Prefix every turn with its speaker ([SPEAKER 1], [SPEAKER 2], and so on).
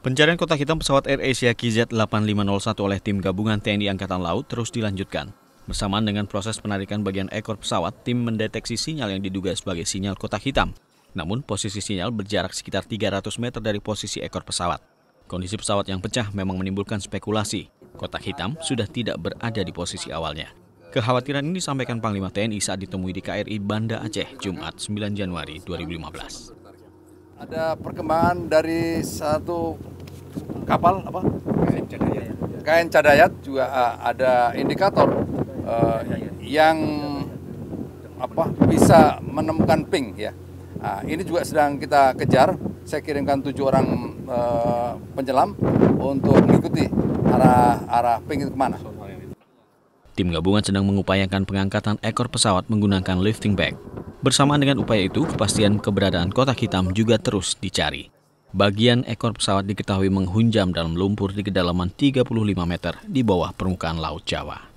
[SPEAKER 1] Pencarian kotak hitam pesawat Air Asia KZ-8501 oleh tim gabungan TNI Angkatan Laut terus dilanjutkan. Bersamaan dengan proses penarikan bagian ekor pesawat, tim mendeteksi sinyal yang diduga sebagai sinyal kotak hitam. Namun, posisi sinyal berjarak sekitar 300 meter dari posisi ekor pesawat. Kondisi pesawat yang pecah memang menimbulkan spekulasi. Kotak hitam sudah tidak berada di posisi awalnya. Kekhawatiran ini disampaikan Panglima TNI saat ditemui di KRI Banda Aceh, Jumat 9 Januari 2015.
[SPEAKER 2] Ada perkembangan dari satu kapal apa? kain Cadayat. kain Cadayat juga uh, ada indikator uh, yang apa bisa menemukan ping ya. Nah, ini juga sedang kita kejar. Saya kirimkan tujuh orang uh, penyelam untuk mengikuti arah arah ping itu kemana.
[SPEAKER 1] Tim gabungan sedang mengupayakan pengangkatan ekor pesawat menggunakan lifting bag. Bersamaan dengan upaya itu, kepastian keberadaan kotak hitam juga terus dicari. Bagian ekor pesawat diketahui menghunjam dalam lumpur di kedalaman 35 meter di bawah permukaan Laut Jawa.